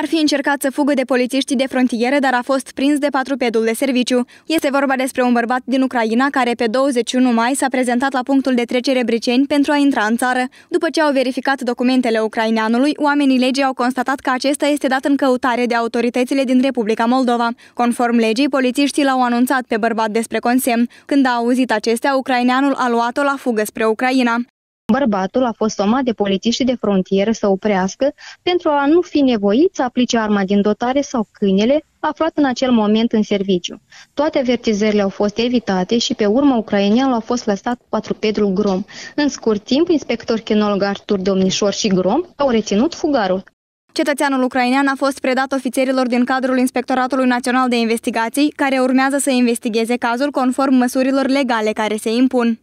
Ar fi încercat să fugă de polițiștii de frontieră, dar a fost prins de patrupedul de serviciu. Este vorba despre un bărbat din Ucraina care pe 21 mai s-a prezentat la punctul de trecere Briceni pentru a intra în țară. După ce au verificat documentele ucraineanului, oamenii legii au constatat că acesta este dat în căutare de autoritățile din Republica Moldova. Conform legii, polițiștii l-au anunțat pe bărbat despre consemn. Când a auzit acestea, ucraineanul a luat-o la fugă spre Ucraina. Bărbatul a fost somat de polițiști de frontieră să oprească pentru a nu fi nevoit să aplice arma din dotare sau câinele aflat în acel moment în serviciu. Toate avertizările au fost evitate și pe urmă ucrainianul a fost lăsat pedru Grom. În scurt timp, inspector chinolog Artur Domnișor și Grom au reținut fugarul. Cetățeanul ucrainean a fost predat ofițerilor din cadrul Inspectoratului Național de Investigații, care urmează să investigheze cazul conform măsurilor legale care se impun.